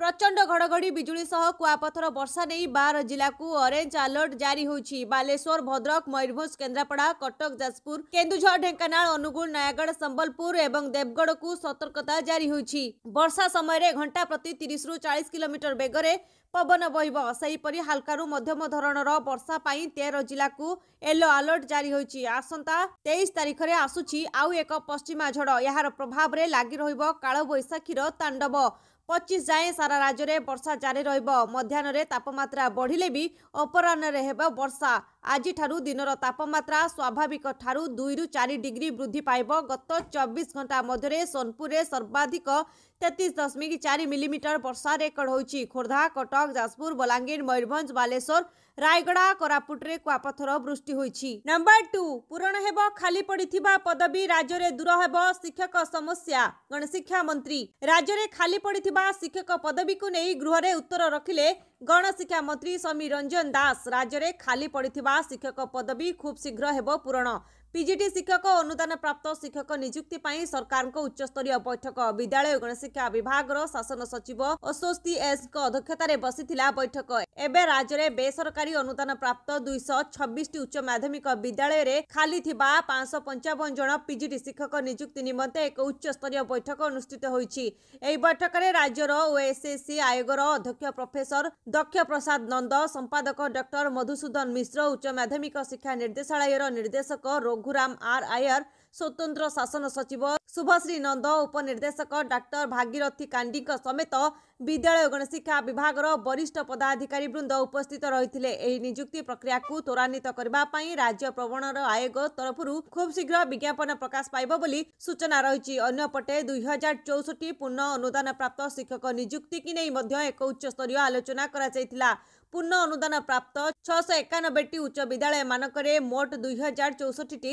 ପ୍ରଚଣ୍ଡ ଘଡ଼ଘଡ଼ି ବିଜୁଳି ସହ କୁଆପଥର ବର୍ଷା ନେଇ ବାର ଜିଲ୍ଲାକୁ ଅରେଞ୍ଜ ଆଲର୍ଟ ଜାରି ହୋଇଛି ବାଲେଶ୍ୱର ଭଦ୍ରକ ମୟୂରଭଞ୍ଜ କେନ୍ଦ୍ରାପଡ଼ା କଟକ ଯାଜପୁର କେନ୍ଦୁଝର ଢେଙ୍କାନାଳ ଅନୁଗୁଳ ନୟାଗଡ଼ ସମ୍ବଲପୁର ଏବଂ ଦେବଗଡ଼କୁ ସତର୍କତା ଜାରି ହୋଇଛି ବର୍ଷା ସମୟରେ ଘଣ୍ଟା ପ୍ରତି ତିରିଶରୁ ଚାଳିଶ କିଲୋମିଟର ବେଗରେ ପବନ ବହିବ ସେହିପରି ହାଲକାରୁ ମଧ୍ୟମ ଧରଣର ବର୍ଷା ପାଇଁ ତେର ଜିଲ୍ଲାକୁ ୟେଲୋ ଆଲର୍ଟ ଜାରି ହୋଇଛି ଆସନ୍ତା ତେଇଶ ତାରିଖରେ ଆସୁଛି ଆଉ ଏକ ପଶ୍ଚିମା ଝଡ଼ ଏହାର ପ୍ରଭାବରେ ଲାଗି ରହିବ କାଳବୈଶାଖୀର ତାଣ୍ଡବ ପଚିଶ ଯାଏଁ ସାରା ରାଜ୍ୟରେ ବର୍ଷା ଜାରି ରହିବ ମଧ୍ୟାହ୍ନରେ ତାପମାତ୍ରା ବଢ଼ିଲେ ବି ଅପରାହ୍ନରେ ହେବ ବର୍ଷା आजठु दिन स्वाभाविक ठुलो दुई रु चार सोनपुर मिमिटर वर्षा रेकर्ड हुन्छ खोर्धा बलाङ्गिर मयरभञ्चर रायगडा करापुटेप खालि पढिसी राज्यले दूर हेर्नु शिक्षक समस्या गण शिक्षा मन्त्री राज्यले खालि पढिसभा शिक्षक पदवीको नै गृह रखि गणशिक्षा मंत्री समीर रंजन दास राज्य में खाली पड़ा शिक्षक पदवी खूब शीघ्र हो पूरण ପିଜିଟି ଶିକ୍ଷକ ଅନୁଦାନ ପ୍ରାପ୍ତ ଶିକ୍ଷକ ନିଯୁକ୍ତି ପାଇଁ ସରକାରଙ୍କ ଉଚ୍ଚସ୍ତରୀୟ ବୈଠକ ବିଦ୍ୟାଳୟ ଗଣଶିକ୍ଷା ବିଭାଗର ଶାସନ ସଚିବ ଅସ୍ୱସ୍ତି ଏସ୍ଙ୍କ ଅଧ୍ୟକ୍ଷତାରେ ବସିଥିଲା ବୈଠକ ଏବେ ରାଜ୍ୟରେ ବେସରକାରୀ ଅନୁଦାନ ପ୍ରାପ୍ତ ଦୁଇଶହ ଛବିଶଟି ଉଚ୍ଚ ମାଧ୍ୟମିକ ବିଦ୍ୟାଳୟରେ ଖାଲି ଥିବା ପାଞ୍ଚଶହ ପଞ୍ଚାବନ ଜଣ ପିଜିଟି ଶିକ୍ଷକ ନିଯୁକ୍ତି ନିମନ୍ତେ ଏକ ଉଚ୍ଚସ୍ତରୀୟ ବୈଠକ ଅନୁଷ୍ଠିତ ହୋଇଛି ଏହି ବୈଠକରେ ରାଜ୍ୟର ଓଏସ୍ଏସ୍ସି ଆୟୋଗର ଅଧ୍ୟକ୍ଷ ପ୍ରଫେସର ଦକ୍ଷ ପ୍ରସାଦ ନନ୍ଦ ସମ୍ପାଦକ ଡକ୍ଟର ମଧୁସୂଦନ ମିଶ୍ର ଉଚ୍ଚ ମାଧ୍ୟମିକ ଶିକ୍ଷା ନିର୍ଦ୍ଦେଶାଳୟର ନିର୍ଦ୍ଦେଶକ ରୋଗ ରଘୁରାମ ଆର୍ ଆୟର ସ୍ୱତନ୍ତ୍ର ଶାସନ ସଚିବ ଶୁଭଶ୍ରୀ ନନ୍ଦ ଉପନିର୍ଦ୍ଦେଶକ ଡାକ୍ତର ଭାଗିରଥୀ କାଣ୍ଡିଙ୍କ ସମେତ ବିଦ୍ୟାଳୟ ଗଣଶିକ୍ଷା ବିଭାଗର ବରିଷ୍ଠ ପଦାଧିକାରୀ ବୃନ୍ଦ ଉପସ୍ଥିତ ରହିଥିଲେ ଏହି ନିଯୁକ୍ତି ପ୍ରକ୍ରିୟାକୁ ତ୍ୱରାନ୍ୱିତ କରିବା ପାଇଁ ରାଜ୍ୟ ପ୍ରବଣର ଆୟୋଗ ତରଫରୁ ଖୁବ୍ ଶୀଘ୍ର ବିଜ୍ଞାପନ ପ୍ରକାଶ ପାଇବ ବୋଲି ସୂଚନା ରହିଛି ଅନ୍ୟପଟେ ଦୁଇହଜାର ଚଉଷଠି ପୂର୍ଣ୍ଣ ଅନୁଦାନ ପ୍ରାପ୍ତ ଶିକ୍ଷକ ନିଯୁକ୍ତିକି ନେଇ ମଧ୍ୟ ଏକ ଉଚ୍ଚସ୍ତରୀୟ ଆଲୋଚନା କରାଯାଇଥିଲା ପୂର୍ଣ୍ଣ ଅନୁଦାନ ପ୍ରାପ୍ତ ଛଅଶହ ଏକାନବେଟି ଉଚ୍ଚ ବିଦ୍ୟାଳୟମାନଙ୍କରେ ମୋଟ ଦୁଇହଜାର ଚଉଷଠିଟି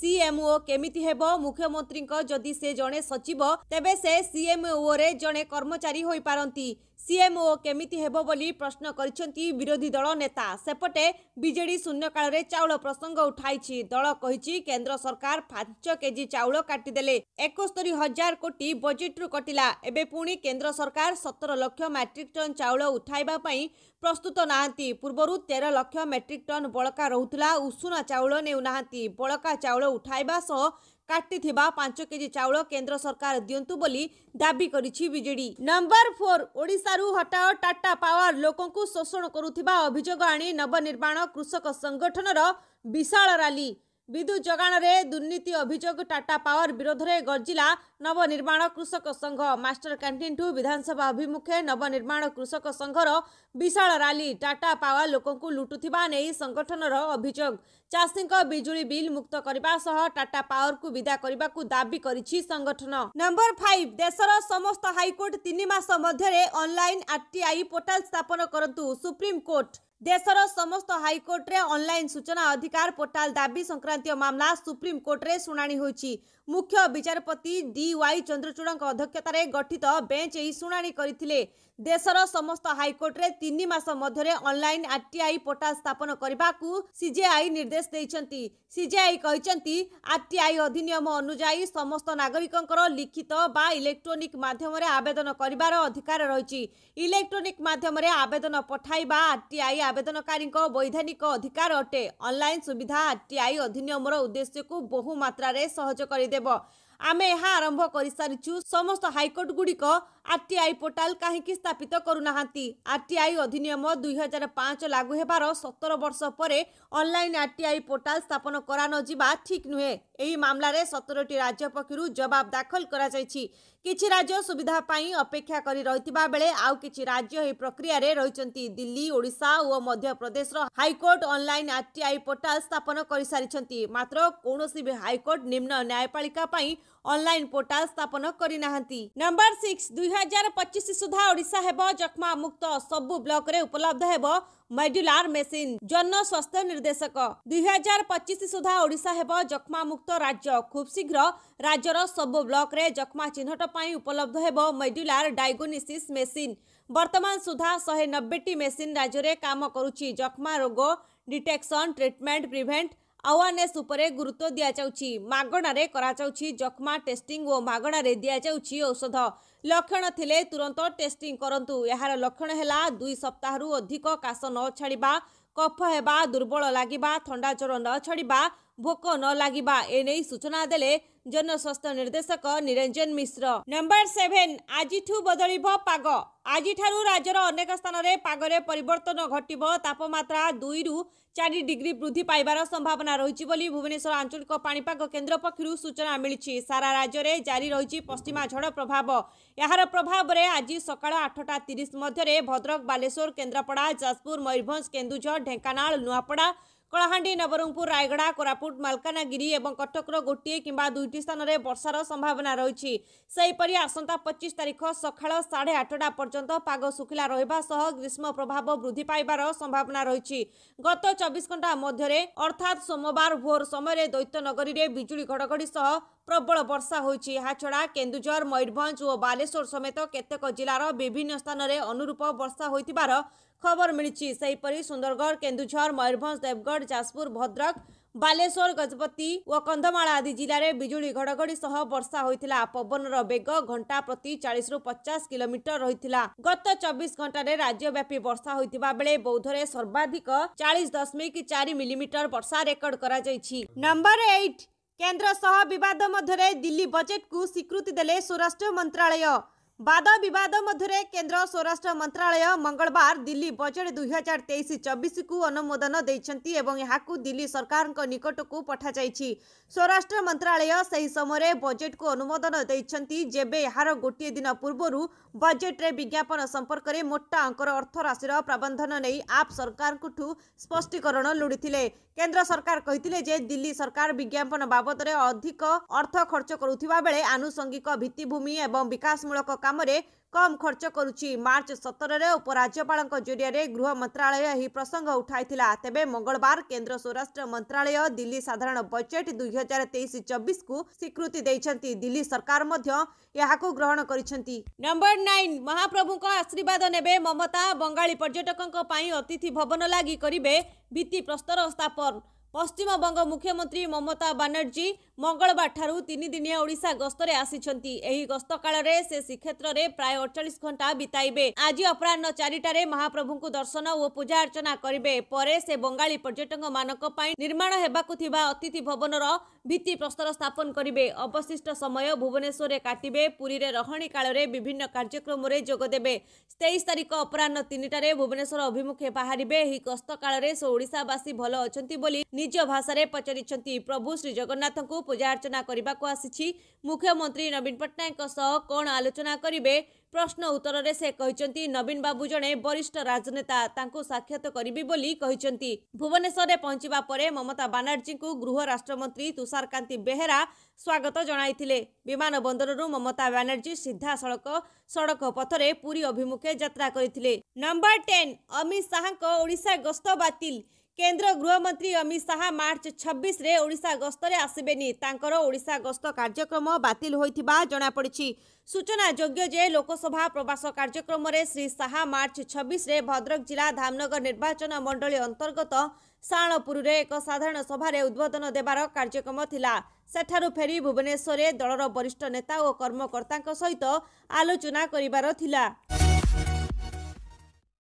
ସିଏମ୍ଓ କେମିତି ହେବ ମୁଖ୍ୟମନ୍ତ୍ରୀଙ୍କ ଯଦି ସେ ଜଣେ ସଚିବ ତେବେ ସେ ସିଏମ୍ଓରେ ଜଣେ କର୍ମଚାରୀ ହୋଇପାରନ୍ତି ସିଏମ୍ଓ କେମିତି ହେବ ବୋଲି ପ୍ରଶ୍ନ କରିଛନ୍ତି ବିରୋଧୀ ଦଳ ନେତା ସେପଟେ ବିଜେଡି ଶୂନ୍ୟକାଳରେ ଚାଉଳ ପ୍ରସଙ୍ଗ ଉଠାଇଛି ଦଳ କହିଛି କେନ୍ଦ୍ର ସରକାର ପାଞ୍ଚ କେଜି ଚାଉଳ କାଟିଦେଲେ ଏକସ୍ତରି ହଜାର କୋଟି ବଜେଟ୍ରୁ କଟିଲା ଏବେ ପୁଣି କେନ୍ଦ୍ର ସରକାର ସତର ଲକ୍ଷ ମେଟ୍ରିକ୍ ଟନ୍ ଚାଉଳ ଉଠାଇବା ପାଇଁ ପ୍ରସ୍ତୁତ ନାହାନ୍ତି ପୂର୍ବରୁ ତେର ଲକ୍ଷ ମେଟ୍ରିକ୍ ଟନ୍ ବଳକା ରହୁଥିଲା ଉଷୁନା ଚାଉଳ ନେଉନାହାନ୍ତି ବଳକା ଚାଉଳ ଚାଉଳ ଉଠାଇବା ସହ କାଟିଥିବା ପାଞ୍ଚ କେଜି ଚାଉଳ କେନ୍ଦ୍ର ସରକାର ଦିଅନ୍ତୁ ବୋଲି ଦାବି କରିଛି ବିଜେଡି ନମ୍ବର ଫୋର୍ ଓଡ଼ିଶାରୁ ହଟାଅ ଟାଟା ପାୱାର ଲୋକଙ୍କୁ ଶୋଷଣ କରୁଥିବା ଅଭିଯୋଗ ଆଣି ନବନିର୍ମାଣ କୃଷକ ସଂଗଠନର ବିଶାଳ ରାଲି विद्युत जगान दुर्नीति अभियोग टाटा पावर विरोध विरोधले गर्जिला नवनिर्माण कृषक संघ मास्टर क्यान्टिन ठु विधान अभिमुखे नवनिर्माण कृषक संघर विशा राली टाटा पावर लोक लुटु सङ्गठन र अभियोग चासीको विजुली बिल मुक्त टाटा पावर पावरको विदाु दाबी गरिगठन नम्बर फाइभ देश र समस्त हाइकोर्टिमास मध्य आरटिआई पोर्टाल स्थापन गरु सुप्रिमकोर्ट ଦେଶର ସମସ୍ତ ହାଇକୋର୍ଟରେ ଅନ୍ଲାଇନ୍ ସୂଚନା ଅଧିକାର ପୋର୍ଟାଲ୍ ଦାବି ସଂକ୍ରାନ୍ତୀୟ ମାମଲା ସୁପ୍ରିମକୋର୍ଟରେ ଶୁଣାଣି ହୋଇଛି ମୁଖ୍ୟ ବିଚାରପତି ଡି ୱାଇ ଚନ୍ଦ୍ରଚୂଡ଼ଙ୍କ ଅଧ୍ୟକ୍ଷତାରେ ଗଠିତ ବେଞ୍ଚ ଏହି ଶୁଣାଣି କରିଥିଲେ ଦେଶର ସମସ୍ତ ହାଇକୋର୍ଟରେ ତିନି ମାସ ମଧ୍ୟରେ ଅନ୍ଲାଇନ୍ ଆର୍ଟିଆଇ ପୋର୍ଟାଲ୍ ସ୍ଥାପନ କରିବାକୁ ସିଜେଆଇ ନିର୍ଦ୍ଦେଶ ଦେଇଛନ୍ତି ସିଜେଆଇ କହିଛନ୍ତି ଆର୍ଟିଆଇ ଅଧିନିୟମ ଅନୁଯାୟୀ ସମସ୍ତ ନାଗରିକଙ୍କର ଲିଖିତ ବା ଇଲେକ୍ଟ୍ରୋନିକ୍ ମାଧ୍ୟମରେ ଆବେଦନ କରିବାର ଅଧିକାର ରହିଛି ଇଲେକ୍ଟ୍ରୋନିକ୍ ମାଧ୍ୟମରେ ଆବେଦନ ପଠାଇବା ଆର୍ଟିଆଇ ଆବେଦନକାରୀଙ୍କ ବୈଧାନିକ ଅଧିକାର ଅଟେ ଅନଲାଇନ୍ ସୁବିଧା ଆର୍ଟିଆଇ ଅଧିନିୟମର ଉଦ୍ଦେଶ୍ୟକୁ ବହୁମାତ୍ରାରେ ସହଜ କରିଦେବ ଆମେ ଏହା ଆରମ୍ଭ କରିସାରିଛୁ ସମସ୍ତ ହାଇକୋର୍ଟ ଗୁଡ଼ିକ ଆର୍ଟିଆଇ ପୋର୍ଟାଲ କାହିଁକି ସ୍ଥାପିତ କରୁନାହାନ୍ତି ଆର୍ଟିଆଇ ଅଧିନିୟମ ଦୁଇହଜାର ପାଞ୍ଚ ଲାଗୁ ହେବାର ସତର ବର୍ଷ ପରେ ଅନଲାଇନ୍ ଆର୍ଟିଆଇ ପୋର୍ଟାଲ ସ୍ଥାପନ କରାନଯିବା ଠିକ୍ ନୁହେଁ ଏହି ମାମଲାରେ ସତରଟି ରାଜ୍ୟ ପକ୍ଷରୁ ଜବାବ ଦାଖଲ କରାଯାଇଛି କିଛି ରାଜ୍ୟ ସୁବିଧା ପାଇଁ ଅପେକ୍ଷା କରି ରହିଥିବା ବେଳେ ଆଉ କିଛି ରାଜ୍ୟ ଏହି ପ୍ରକ୍ରିୟାରେ ରହିଛନ୍ତି ଦିଲ୍ଲୀ ଓଡ଼ିଶା ଓ ମଧ୍ୟପ୍ରଦେଶର ହାଇକୋର୍ଟ ଅନଲାଇନ୍ ଆର୍ଟିଆଇ ପୋର୍ଟାଲ ସ୍ଥାପନ କରିସାରିଛନ୍ତି ମାତ୍ର କୌଣସି ବି ହାଇକୋର୍ଟ ନିମ୍ନ ନ୍ୟାୟପାଳିକା ପାଇଁ ऑनलाइन पोर्टल स्थापन करना नंबर सिक्स दुई सुधा ओडा हे जक्षमा मुक्त सब ब्लक उपलब्ध हे मैडुलार मेसीन जन स्वास्थ्य निर्देशक दुईहजार सुधा ओडा हे जक्षमा मुक्त राज्य खुब शीघ्र राज्यर सब ब्लक चिन्हट चिन्हटपी उपलब्ध हे मैडुलार डायगोनिसी मेसीन बर्तमान सुधा शहे नब्बे मेसीन राज्य में कम करुच्ची जक्षमा रोग डिटेक्शन ट्रीटमेंट प्रिभेन्ट ଆୱାରନେସ୍ ଉପରେ ଗୁରୁତ୍ୱ ଦିଆଯାଉଛି ମାଗଣାରେ କରାଯାଉଛି ଯକ୍ଷ୍ମା ଟେଷ୍ଟିଂ ଓ ମାଗଣାରେ ଦିଆଯାଉଛି ଔଷଧ ଲକ୍ଷଣ ଥିଲେ ତୁରନ୍ତ ଟେଷ୍ଟିଂ କରନ୍ତୁ ଏହାର ଲକ୍ଷଣ ହେଲା ଦୁଇ ସପ୍ତାହରୁ ଅଧିକ କାଶ ନ ଛାଡ଼ିବା କଫ ହେବା ଦୁର୍ବଳ ଲାଗିବା ଥଣ୍ଡା ଜ୍ୱର ନ ଛାଡ଼ିବା ଭୋକ ନ ଲାଗିବା ଏନେଇ ସୂଚନା ଦେଲେ ଜନସ୍ୱାସ୍ଥ୍ୟ ନିର୍ଦ୍ଦେଶକ ନିରଞ୍ଜନ ମିଶ୍ର ନମ୍ବର ସେଭେନ ଆଜିଠୁ ବଦଳିବ ପାଗ ଆଜିଠାରୁ ରାଜ୍ୟର ଅନେକ ସ୍ଥାନରେ ପାଗରେ ପରିବର୍ତ୍ତନ ଘଟିବ ତାପମାତ୍ରା ଦୁଇରୁ ଚାରି ଡିଗ୍ରୀ ବୃଦ୍ଧି ପାଇବାର ସମ୍ଭାବନା ରହିଛି ବୋଲି ଭୁବନେଶ୍ୱର ଆଞ୍ଚଳିକ ପାଣିପାଗ କେନ୍ଦ୍ର ପକ୍ଷରୁ ସୂଚନା ମିଳିଛି ସାରା ରାଜ୍ୟରେ ଜାରି ରହିଛି ପଶ୍ଚିମା ଝଡ଼ ପ୍ରଭାବ ଏହାର ପ୍ରଭାବରେ ଆଜି ସକାଳ ଆଠଟା ତିରିଶ ମଧ୍ୟରେ ଭଦ୍ରକ ବାଲେଶ୍ୱର କେନ୍ଦ୍ରାପଡ଼ା ଯାଜପୁର ମୟୂରଭଞ୍ଜ କେନ୍ଦୁଝର ଢେଙ୍କାନାଳ ନୂଆପଡ଼ା କଳାହାଣ୍ଡି ନବରଙ୍ଗପୁର ରାୟଗଡ଼ା କୋରାପୁଟ ମାଲକାନଗିରି ଏବଂ କଟକର ଗୋଟିଏ କିମ୍ବା ଦୁଇଟି ସ୍ଥାନରେ ବର୍ଷାର ସମ୍ଭାବନା ରହିଛି ସେହିପରି ଆସନ୍ତା ପଚିଶ ତାରିଖ ସକାଳ ସାଢ଼େ ଆଠଟା ପର୍ଯ୍ୟନ୍ତ ପାଗ ଶୁଖିଲା ରହିବା ସହ ଗ୍ରୀଷ୍ମ ପ୍ରଭାବ ବୃଦ୍ଧି ପାଇବାର ସମ୍ଭାବନା ରହିଛି ଗତ ଚବିଶ ଘଣ୍ଟା ମଧ୍ୟରେ ଅର୍ଥାତ୍ ସୋମବାର ଭୋର ସମୟରେ ଦୈତ୍ୟନଗରୀରେ ବିଜୁଳି ଘଡ଼ଘଡ଼ି ସହ ପ୍ରବଳ ବର୍ଷା ହୋଇଛି ଏହାଛଡ଼ା କେନ୍ଦୁଝର ମୟୂରଭଞ୍ଜ ଓ ବାଲେଶ୍ୱର ସମେତ କେତେକ ଜିଲ୍ଲାର ବିଭିନ୍ନ ସ୍ଥାନରେ ଅନୁରୂପ ବର୍ଷା ହୋଇଥିବାର देवगढ़ जाजपुर भद्रक बालेश्वर गजपति कन्धमाल आदि जस्तो पवन रेग घन्ति चाहिँ गत चबिश घन्टा राज्य व्यापी वर्षा बेला बौद्धले सर्वाधिक चालिस दशमिक चारि मिमिटर वर्षा रेकर्ड गरिट केन्द्र सह विवाद दिल्ली बजेट कु स्वीकृति दे स्वराष्ट्र मन्त्र वाद मधुरे केन्द्र स्वराष्ट्र मन्त्रालय मंगलबार दिल्ली बजेट दुई हजार तेइस चबिसको अनुमोदन दिन्छ यहाँ दिल्ली सरकारको पठा पठाइछ ସ୍ୱରାଷ୍ଟ୍ର ମନ୍ତ୍ରାଳୟ ସେହି ସମୟରେ ବଜେଟ୍କୁ ଅନୁମୋଦନ ଦେଇଛନ୍ତି ଯେବେ ଏହାର ଗୋଟିଏ ଦିନ ପୂର୍ବରୁ ବଜେଟ୍ରେ ବିଜ୍ଞାପନ ସମ୍ପର୍କରେ ମୋଟା ଅଙ୍କର ଅର୍ଥରାଶିର ପ୍ରବନ୍ଧନ ନେଇ ଆପ୍ ସରକାରଙ୍କଠୁ ସ୍ପଷ୍ଟୀକରଣ ଲୋଡ଼ିଥିଲେ କେନ୍ଦ୍ର ସରକାର କହିଥିଲେ ଯେ ଦିଲ୍ଲୀ ସରକାର ବିଜ୍ଞାପନ ବାବଦରେ ଅଧିକ ଅର୍ଥ ଖର୍ଚ୍ଚ କରୁଥିବା ବେଳେ ଆନୁଷଙ୍ଗିକ ଭିତ୍ତିଭୂମି ଏବଂ ବିକାଶମୂଳକ କାମରେ କମ୍ ଖର୍ଚ୍ଚ କରୁଛି ମାର୍ଚ୍ଚ ସତରରେ ଉପରାଜ୍ୟପାଳଙ୍କ ଜରିଆରେ ଗୃହ ମନ୍ତ୍ରାଳୟ ଏହି ପ୍ରସଙ୍ଗ ଉଠାଇଥିଲା ତେବେ ମଙ୍ଗଳବାର କେନ୍ଦ୍ର ସ୍ୱରାଷ୍ଟ୍ର ମନ୍ତ୍ରାଳୟ ଦିଲ୍ଲୀ ସାଧାରଣ ବଜେଟ୍ ଦୁଇହଜାର ତେଇଶ ଚବିଶକୁ ସ୍ୱୀକୃତି ଦେଇଛନ୍ତି ଦିଲ୍ଲୀ ସରକାର ମଧ୍ୟ ଏହାକୁ ଗ୍ରହଣ କରିଛନ୍ତି ନମ୍ବର ନାଇନ୍ ମହାପ୍ରଭୁଙ୍କ ଆଶୀର୍ବାଦ ନେବେ ମମତା ବଙ୍ଗାଳୀ ପର୍ଯ୍ୟଟକଙ୍କ ପାଇଁ ଅତିଥି ଭବନ ଲାଗି କରିବେ ଭିତ୍ତିପ୍ରସ୍ତର ସ୍ଥାପନ ପଶ୍ଚିମବଙ୍ଗ ମୁଖ୍ୟମନ୍ତ୍ରୀ ମମତା ବାନାର୍ଜୀ ମଙ୍ଗଳବାରଠାରୁ ତିନିଦିନିଆ ଓଡ଼ିଶା ଗସ୍ତରେ ଆସିଛନ୍ତି ଏହି ଗସ୍ତ କାଳରେ ସେ ଶ୍ରୀକ୍ଷେତ୍ରରେ ପ୍ରାୟ ଅଡ଼ଚାଳିଶ ଘଣ୍ଟା ବିତାଇବେ ଆଜି ଅପରାହ୍ନ ଚାରିଟାରେ ମହାପ୍ରଭୁଙ୍କୁ ଦର୍ଶନ ଓ ପୂଜାର୍ଚ୍ଚନା କରିବେ ପରେ ସେ ବଙ୍ଗାଳୀ ପର୍ଯ୍ୟଟକମାନଙ୍କ ପାଇଁ ନିର୍ମାଣ ହେବାକୁ ଥିବା ଅତିଥି ଭବନର ଭିତ୍ତିପ୍ରସ୍ତର ସ୍ଥାପନ କରିବେ ଅବଶିଷ୍ଟ ସମୟ ଭୁବନେଶ୍ୱରରେ କାଟିବେ ପୁରୀରେ ରହଣି କାଳରେ ବିଭିନ୍ନ କାର୍ଯ୍ୟକ୍ରମରେ ଯୋଗଦେବେ ତେଇଶ ତାରିଖ ଅପରାହ୍ନ ତିନିଟାରେ ଭୁବନେଶ୍ୱର ଅଭିମୁଖେ ବାହାରିବେ ଏହି ଗସ୍ତ କାଳରେ ସେ ଓଡ଼ିଶାବାସୀ ଭଲ ଅଛନ୍ତି ବୋଲି ନିଜ ଭାଷାରେ ପଚାରିଛନ୍ତି ପ୍ରଭୁ ଶ୍ରୀଜଗନ୍ନାଥଙ୍କୁ ପୂଜାର୍ଚ୍ଚନା କରିବାକୁ ଆସିଛି ମୁଖ୍ୟମନ୍ତ୍ରୀ ନବୀନ ପଟ୍ଟନାୟକଙ୍କ ସହ କ'ଣ ଆଲୋଚନା କରିବେ ପ୍ରଶ୍ନ ଉତ୍ତରରେ ସେ କହିଛନ୍ତି ନବୀନ ବାବୁ ଜଣେ ବରିଷ୍ଠ ରାଜନେତା ତାଙ୍କୁ ସାକ୍ଷାତ କରିବି ବୋଲି କହିଛନ୍ତି ଭୁବନେଶ୍ୱରରେ ପହଞ୍ଚିବା ପରେ ମମତା ବାନାର୍ଜୀଙ୍କୁ ଗୃହ ରାଷ୍ଟ୍ରମନ୍ତ୍ରୀ ତୁଷାରକାନ୍ତି ବେହେରା ସ୍ୱାଗତ ଜଣାଇଥିଲେ ବିମାନ ବନ୍ଦରରୁ ମମତା ବାନାର୍ଜୀ ସିଧାସଳଖ ସଡ଼କ ପଥରେ ପୁରୀ ଅଭିମୁଖେ ଯାତ୍ରା କରିଥିଲେ ନମ୍ବର ଟେନ୍ ଅମିତ ଶାହାଙ୍କ ଓଡ଼ିଶା ଗସ୍ତ ବାତିଲ କେନ୍ଦ୍ର ଗୃହମନ୍ତ୍ରୀ ଅମିତ ଶାହା ମାର୍ଚ୍ଚ ଛବିଶରେ ଓଡ଼ିଶା ଗସ୍ତରେ ଆସିବେନି ତାଙ୍କର ଓଡ଼ିଶା ଗସ୍ତ କାର୍ଯ୍ୟକ୍ରମ ବାତିଲ ହୋଇଥିବା ଜଣାପଡ଼ିଛି ସୂଚନାଯୋଗ୍ୟ ଯେ ଲୋକସଭା ପ୍ରବାସ କାର୍ଯ୍ୟକ୍ରମରେ ଶ୍ରୀ ଶାହା ମାର୍ଚ୍ଚ ଛବିଶରେ ଭଦ୍ରକ ଜିଲ୍ଲା ଧାମନଗର ନିର୍ବାଚନ ମଣ୍ଡଳୀ ଅନ୍ତର୍ଗତ ଶାଳପୁରରେ ଏକ ସାଧାରଣ ସଭାରେ ଉଦ୍ବୋଧନ ଦେବାର କାର୍ଯ୍ୟକ୍ରମ ଥିଲା ସେଠାରୁ ଫେରି ଭୁବନେଶ୍ୱରରେ ଦଳର ବରିଷ୍ଠ ନେତା ଓ କର୍ମକର୍ତ୍ତାଙ୍କ ସହିତ ଆଲୋଚନା କରିବାର ଥିଲା